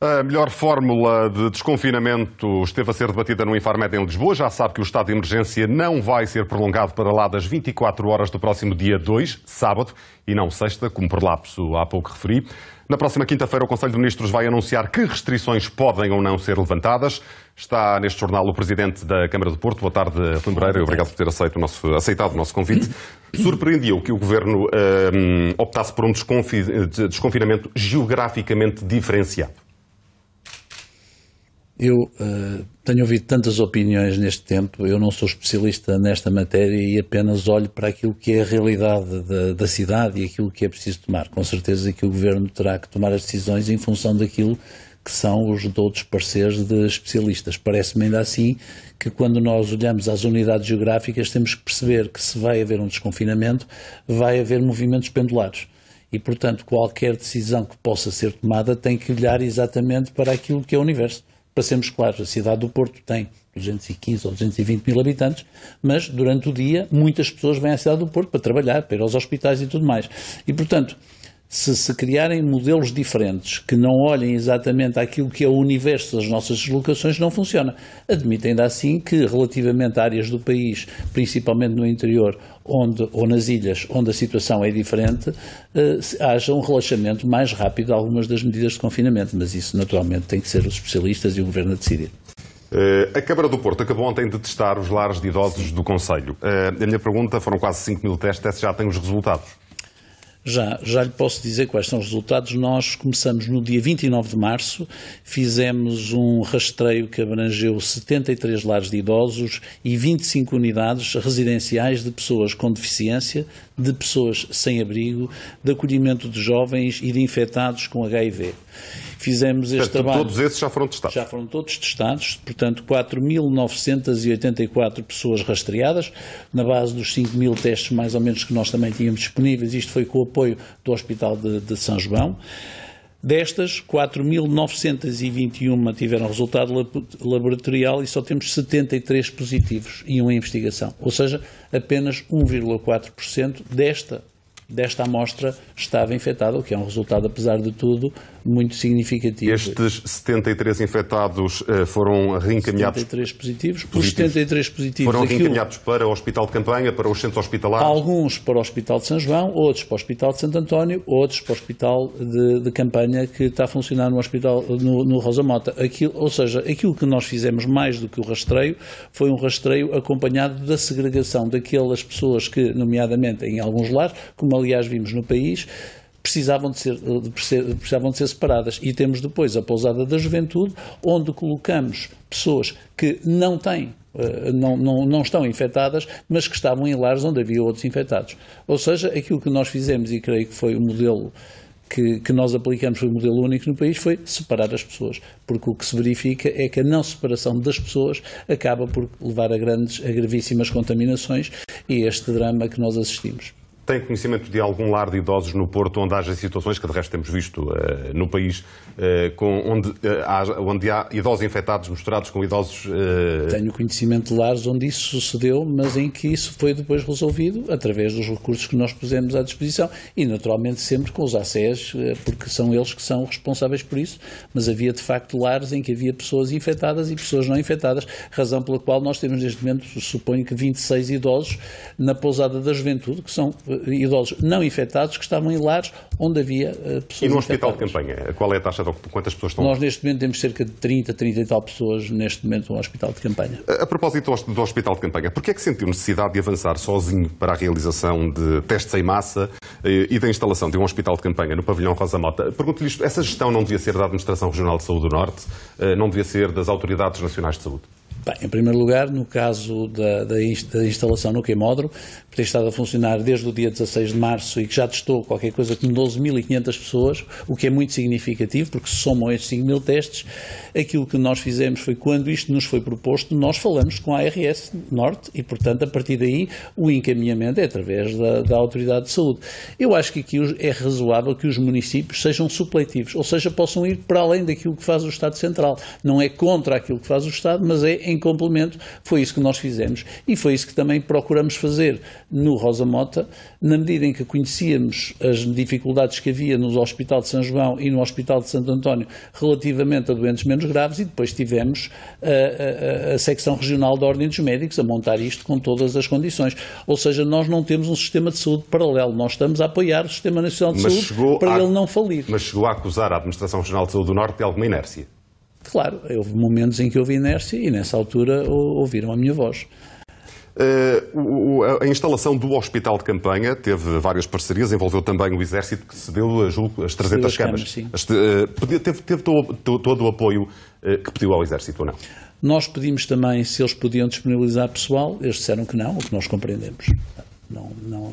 A melhor fórmula de desconfinamento esteve a ser debatida no Infarmed em Lisboa. Já sabe que o estado de emergência não vai ser prolongado para lá das 24 horas do próximo dia 2, sábado, e não sexta, como por lapso há pouco referi. Na próxima quinta-feira, o Conselho de Ministros vai anunciar que restrições podem ou não ser levantadas. Está neste jornal o Presidente da Câmara do Porto. Boa tarde, Rui Moreira. Obrigado por ter aceito o nosso, aceitado o nosso convite. Surpreendeu que o Governo hum, optasse por um desconfinamento geograficamente diferenciado. Eu uh, tenho ouvido tantas opiniões neste tempo, eu não sou especialista nesta matéria e apenas olho para aquilo que é a realidade da, da, cidade e aquilo que é preciso tomar. Com certeza que o Governo terá que tomar as decisões em função daquilo que são os outros pareceres de especialistas. Parece-me ainda assim que quando nós olhamos às unidades geográficas temos que perceber que se vai haver um desconfinamento, vai haver movimentos pendulares e, portanto, qualquer decisão que possa ser tomada tem que olhar exatamente para aquilo que é o universo. Para claros, a cidade do Porto tem 215 ou 220 mil habitantes, mas durante o dia muitas pessoas vêm à cidade do Porto para trabalhar, para ir aos hospitais e tudo mais. E, portanto, se se criarem modelos diferentes que não olhem exatamente aquilo que é o universo das nossas deslocações, não funciona. Admito ainda assim que, relativamente a áreas do país, principalmente no interior onde, ou nas ilhas, onde a situação é diferente, eh, haja um relaxamento mais rápido de algumas das medidas de confinamento, mas isso naturalmente tem que ser os especialistas e o governo a decidir. Eh, a Câmara do Porto acabou ontem de testar os lares de idosos do Conselho. Eh, a minha pergunta, foram quase 5 mil testes, já têm os resultados? Já, já lhe posso dizer quais são os resultados. Nós começamos no dia 29 de março, fizemos um rastreio que abrangeu 73 lares de idosos e 25 unidades residenciais de pessoas com deficiência de pessoas sem abrigo, de acolhimento de jovens e de infectados com HIV. Fizemos este portanto, trabalho. Todos esses já foram testados? Já foram todos testados, portanto, 4.984 pessoas rastreadas, na base dos 5.000 testes mais ou menos que nós também tínhamos disponíveis. Isto foi com o apoio do Hospital de, de São João. Destas, 4.921 tiveram resultado laboratorial e só temos 73 positivos e uma investigação, ou seja, apenas 1,4% desta desta amostra estava infectada, o que é um resultado, apesar de tudo, muito significativo. Estes 73 infectados eh, foram reencaminhados. 73 positivos. positivos. Os 73 positivos. Foram reencaminhados aquilo, para o Hospital de Campanha, para os centros hospitalares? Alguns para o Hospital de São João, outros para o Hospital de Santo António, outros para o Hospital de, de Campanha, que está a funcionar no Hospital no, no Rosa Mota. Aquilo, ou seja, aquilo que nós fizemos mais do que o rastreio foi um rastreio acompanhado da segregação daquelas pessoas que, nomeadamente em alguns lares, como aliás vimos no país, precisavam de, ser, de precisavam de ser separadas. E temos depois a pousada da juventude, onde colocamos pessoas que não têm eh, não, não, não, estão infectadas, mas que estavam em lares onde havia outros infectados. Ou seja, aquilo que nós fizemos, e creio que foi o modelo que, que nós aplicamos, foi o modelo único no país, foi separar as pessoas. Porque o que se verifica é que a não separação das pessoas acaba por levar a, grandes, a gravíssimas contaminações e este drama que nós assistimos. Tem conhecimento de algum lar de idosos no Porto onde haja situações que, de resto, temos visto uh, no país, uh, com, onde, uh, eh, há, onde há idosos infectados misturados com idosos. Tenho conhecimento de lares onde isso sucedeu, mas em que isso foi depois resolvido através dos recursos que nós pusemos à disposição e, naturalmente, sempre com os ACEs, porque são eles que são responsáveis por isso. Mas havia, de facto, lares em que havia pessoas infectadas e pessoas não infectadas, razão pela qual nós temos neste momento, suponho que 26 idosos na pousada da juventude, que são eh, idosos não infectados que estavam em lares onde havia eh, pessoas E no infectadas. hospital de campanha, qual é a taxa de quantas pessoas estão? Nós neste momento temos cerca de 30, 30 e tal pessoas neste momento no hospital de campanha. A, a propósito do hospital de campanha, porquê é que sentiu necessidade de avançar sozinho para a realização de testes em massa eh, e da instalação de um hospital de campanha no pavilhão Rosa Mota? Pergunto-lhe isto, essa gestão não devia ser da Administração Regional de Saúde do Norte? Não devia ser das autoridades nacionais de saúde? Bem, em primeiro lugar, no caso da, da, da instalação no queimódromo, que tem estado a funcionar desde o dia 16 de março e que já testou qualquer coisa com 12.500 pessoas, o que é muito significativo, porque se somam estes 5.000 testes, aquilo que nós fizemos foi, quando isto nos foi proposto, nós falamos com a ARS Norte e, portanto, a partir daí, o encaminhamento é através da, da Autoridade de Saúde. Eu acho que aqui é razoável que os municípios sejam supletivos, ou seja, possam ir para além daquilo que faz o Estado Central. Não é contra aquilo que faz o Estado, mas é em em complemento, foi isso que nós fizemos e foi isso que também procuramos fazer no Rosa Mota, na medida em que conhecíamos as dificuldades que havia no Hospital de São João e no Hospital de Santo António relativamente a doentes menos graves e depois tivemos a, eh, eh, a, a secção regional da Ordem dos Médicos a montar isto com todas as condições. Ou seja, nós não temos um sistema de saúde paralelo, nós estamos a apoiar o Sistema Nacional de mas Saúde para a... ele não falir. Mas chegou a acusar a Administração Regional de Saúde do Norte de alguma inércia. Claro, houve momentos em que houve inércia e nessa altura ouviram a minha voz. Uh, a instalação do hospital de campanha teve várias parcerias, envolveu também o Exército, que cedeu, julgo, as 300 camas. As, uh, teve, teve todo, todo, o apoio uh, que pediu ao Exército, ou não? Nós pedimos também se eles podiam disponibilizar pessoal, eles disseram que não, o que nós compreendemos. Não, não,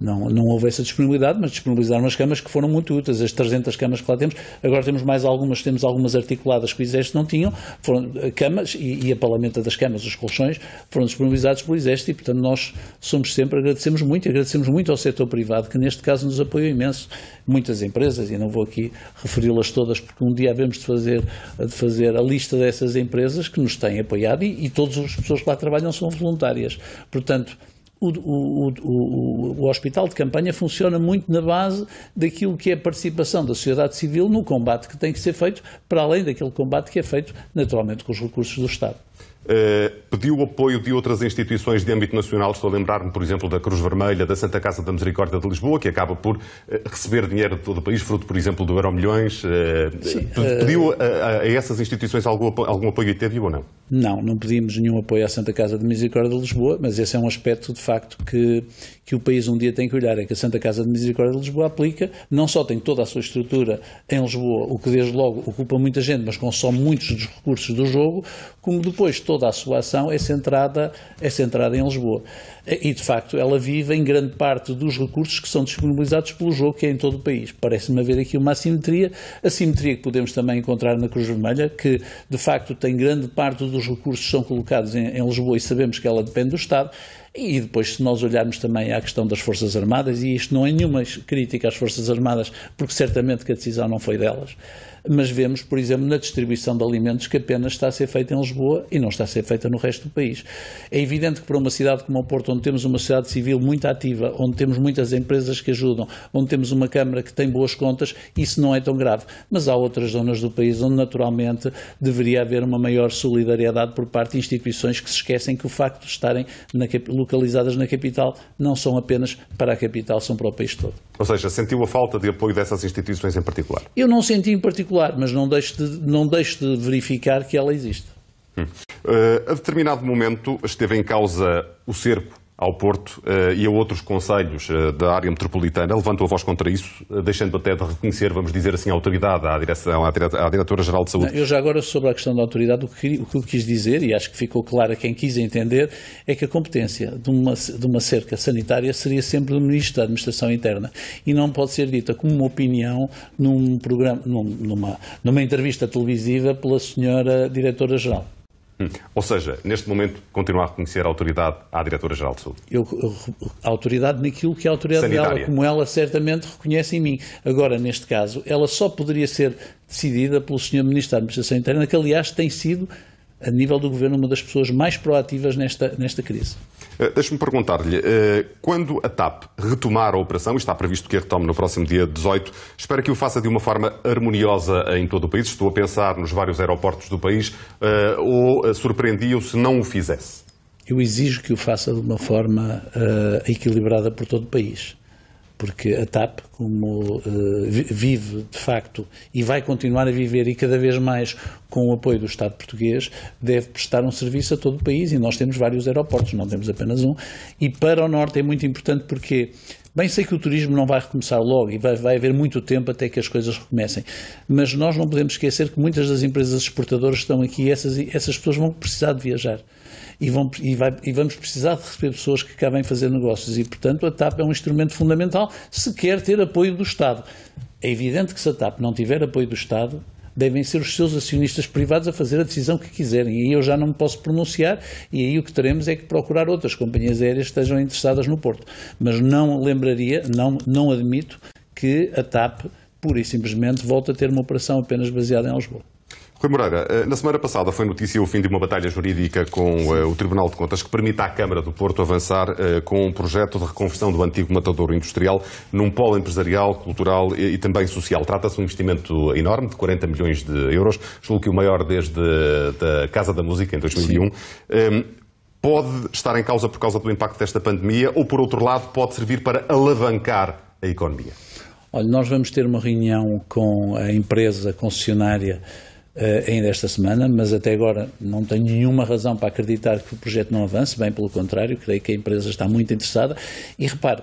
não, não houve essa disponibilidade, mas disponibilizaram as camas que foram muito úteis, as 300 camas que lá temos. Agora temos mais algumas, temos algumas articuladas que o Exército não tinham, foram eh, camas e, e a palamenta das camas, os colchões, foram disponibilizados pelo Exército e, portanto, nós somos sempre, agradecemos muito, agradecemos muito ao setor privado, que neste caso nos apoiou imenso. Muitas empresas, e não vou aqui referi-las todas, porque um dia havemos de fazer, de fazer a lista dessas empresas que nos têm apoiado e, e todas as pessoas que lá trabalham são voluntárias. Portanto, o, o, o, o, hospital de campanha funciona muito na base daquilo que é a participação da sociedade civil no combate que tem que ser feito, para além daquele combate que é feito naturalmente com os recursos do Estado. Eh, pediu apoio de outras instituições de âmbito nacional. Estou a lembrar-me, por exemplo, da Cruz Vermelha, da Santa Casa da Misericórdia de Lisboa, que acaba por eh, receber dinheiro de todo o país, fruto, por exemplo, do Euromilhões. Milhões. Eh, pediu a, a, essas instituições algum, algum apoio e teve ou não? Não, não pedimos nenhum apoio à Santa Casa de Misericórdia de Lisboa, mas esse é um aspecto, de facto, que, que o país um dia tem que olhar. É que a Santa Casa de Misericórdia de Lisboa aplica, não só tem toda a sua estrutura em Lisboa, o que desde logo ocupa muita gente, mas consome muitos dos recursos do jogo, como depois todo toda a sua ação é centrada, é centrada em Lisboa. E, de facto, ela vive em grande parte dos recursos que são disponibilizados pelo jogo, que é em todo o país. Parece-me haver aqui uma assimetria, assimetria que podemos também encontrar na Cruz Vermelha, que, de facto, tem grande parte dos recursos que são colocados em, em Lisboa e sabemos que ela depende do Estado. E depois, se nós olharmos também à questão das Forças Armadas, e isto não é nenhuma crítica às Forças Armadas, porque certamente que a decisão não foi delas, mas vemos, por exemplo, na distribuição de alimentos que apenas está a ser feita em Lisboa e não está a ser feita no resto do país. É evidente que para uma cidade como o Porto, onde temos uma sociedade civil muito ativa, onde temos muitas empresas que ajudam, onde temos uma Câmara que tem boas contas, isso não é tão grave. Mas há outras zonas do país onde, naturalmente, deveria haver uma maior solidariedade por parte de instituições que se esquecem que o facto de estarem na, localizadas na capital não são apenas para a capital, são para o país todo. Ou seja, sentiu a falta de apoio dessas instituições em particular? Eu não senti em particular mas não deixe de, não deixe de verificar que ela existe. Hum. Uh, a determinado momento esteve em causa o cerco ao Porto eh, e a outros conselhos eh, da área metropolitana, levanto a voz contra isso, eh, deixando até de reconhecer, vamos dizer assim, a autoridade à, direção, à, Diretora-Geral de Saúde. Não, eu já agora, sobre a questão da autoridade, o que, o que eu quis dizer, e acho que ficou claro a quem quis entender, é que a competência de uma, de uma cerca sanitária seria sempre do Ministro da Administração Interna e não pode ser dita como uma opinião num programa, num, numa, numa entrevista televisiva pela senhora Diretora-Geral. Ou seja, neste momento, continua a reconhecer a autoridade à Diretora-Geral de Saúde? Eu, a autoridade naquilo que a autoridade Sanitária. dela, como ela certamente reconhece em mim. Agora, neste caso, ela só poderia ser decidida pelo Sr. Ministro da Administração Interna, que aliás tem sido, a nível do Governo, uma das pessoas mais proativas nesta, nesta crise. Eh, Deixe-me perguntar-lhe, eh, quando a TAP retomar a operação, e está previsto que a retome no próximo dia 18, espera que o faça de uma forma harmoniosa em todo o país? Estou a pensar nos vários aeroportos do país, eh, ou surpreendia-o se não o fizesse? Eu exijo que o faça de uma forma equilibrada por todo o país porque a TAP, como uh, vive de facto e vai continuar a viver e cada vez mais com o apoio do Estado português, deve prestar um serviço a todo o país e nós temos vários aeroportos, não temos apenas um. E para o Norte é muito importante porque Bem sei que o turismo não vai recomeçar logo e vai, vai haver muito tempo até que as coisas recomecem, mas nós não podemos esquecer que muitas das empresas exportadoras estão aqui e essas, essas pessoas vão precisar de viajar e, vão, e, vai, e, vamos precisar de receber pessoas que a fazer negócios. E, portanto, a TAP é um instrumento fundamental se quer ter apoio do Estado. É evidente que se a TAP não tiver apoio do Estado, devem ser os seus acionistas privados a fazer a decisão que quiserem. E aí eu já não me posso pronunciar, e aí o que teremos é que procurar outras companhias aéreas que estejam interessadas no Porto. Mas não lembraria, não, não admito que a TAP, pura e simplesmente, volte a ter uma operação apenas baseada em Lisboa. Rui Moreira, eh, na semana passada foi notícia o fim de uma batalha jurídica com eh, o Tribunal de Contas que permite à Câmara do Porto avançar eh, com um projeto de reconversão do antigo matador industrial num polo empresarial, cultural e também social. Trata-se de um investimento enorme de 40 milhões de euros, julgo que o maior desde a Casa da Música, em 2001. Sim. Ehm, pode estar em causa por causa do impacto desta pandemia ou, por outro lado, pode servir para alavancar a economia? Olha, nós vamos ter uma reunião com a empresa concessionária uh, ainda esta semana, mas até agora não tenho nenhuma razão para acreditar que o projeto não avance, bem pelo contrário, creio que a empresa está muito interessada. E repare,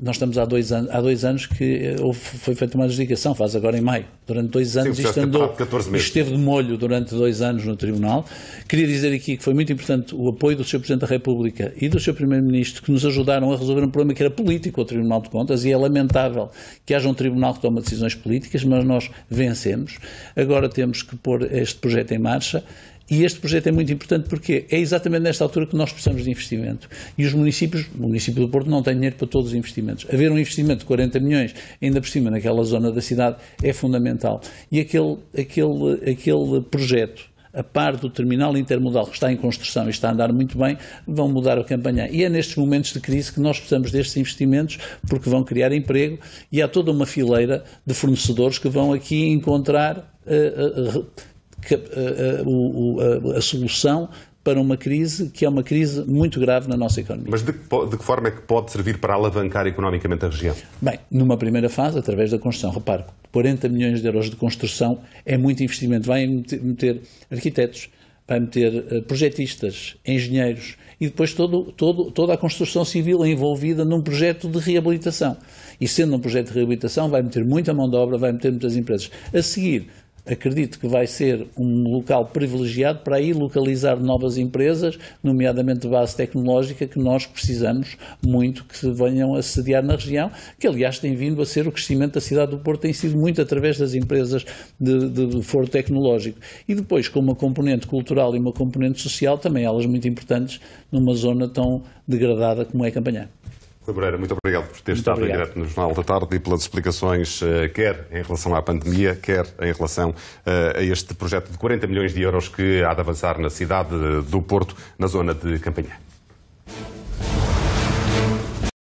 nós estamos há dois anos, há dois anos que eh, foi feita uma adjudicação, faz agora em maio. Durante dois anos Sim, isto andou, esteve de molho durante dois anos no Tribunal. Queria dizer aqui que foi muito importante o apoio do Sr. Presidente da República e do Sr. Primeiro-Ministro que nos ajudaram a resolver um problema que era político ao Tribunal de Contas e é lamentável que haja um Tribunal que toma decisões políticas, mas nós vencemos. Agora temos que pôr este projeto em marcha. E este projeto é muito importante porque é exatamente nesta altura que nós precisamos de investimento. E os municípios, o município do Porto não tem dinheiro para todos os investimentos. Haver um investimento de 40 milhões, ainda por cima naquela zona da cidade, é fundamental. E aquele, aquele, aquele projeto, a par do terminal intermodal que está em construção e está a andar muito bem, vão mudar a campanha. E é nestes momentos de crise que nós precisamos destes investimentos, porque vão criar emprego e há toda uma fileira de fornecedores que vão aqui encontrar eh, eh, eh, a, eh, eh, a, a solução para uma crise que é uma crise muito grave na nossa economia. Mas de que, de que, forma é que pode servir para alavancar economicamente a região? Bem, numa primeira fase, através da construção. Repare, 40 milhões de euros de construção é muito investimento. Vai meter arquitetos, vai meter eh, projetistas, engenheiros e depois todo, todo, toda a construção civil é envolvida num projeto de reabilitação. E sendo um projeto de reabilitação, vai meter muita mão de obra, vai meter muitas empresas. A seguir, acredito que vai ser um local privilegiado para aí localizar novas empresas, nomeadamente de base tecnológica, que nós precisamos muito que se venham a sediar na região, que aliás tem vindo a ser o crescimento da cidade do Porto, tem sido muito através das empresas de, de foro tecnológico. E depois, com uma componente cultural e uma componente social, também elas muito importantes numa zona tão degradada como é a Campanhã. Cabreira, muito obrigado por ter muito estado direto no Jornal da Tarde e pelas explicações, eh, quer em relação à pandemia, quer em relação eh, a este projeto de 40 milhões de euros que há de avançar na cidade do Porto, na zona de Campanhã.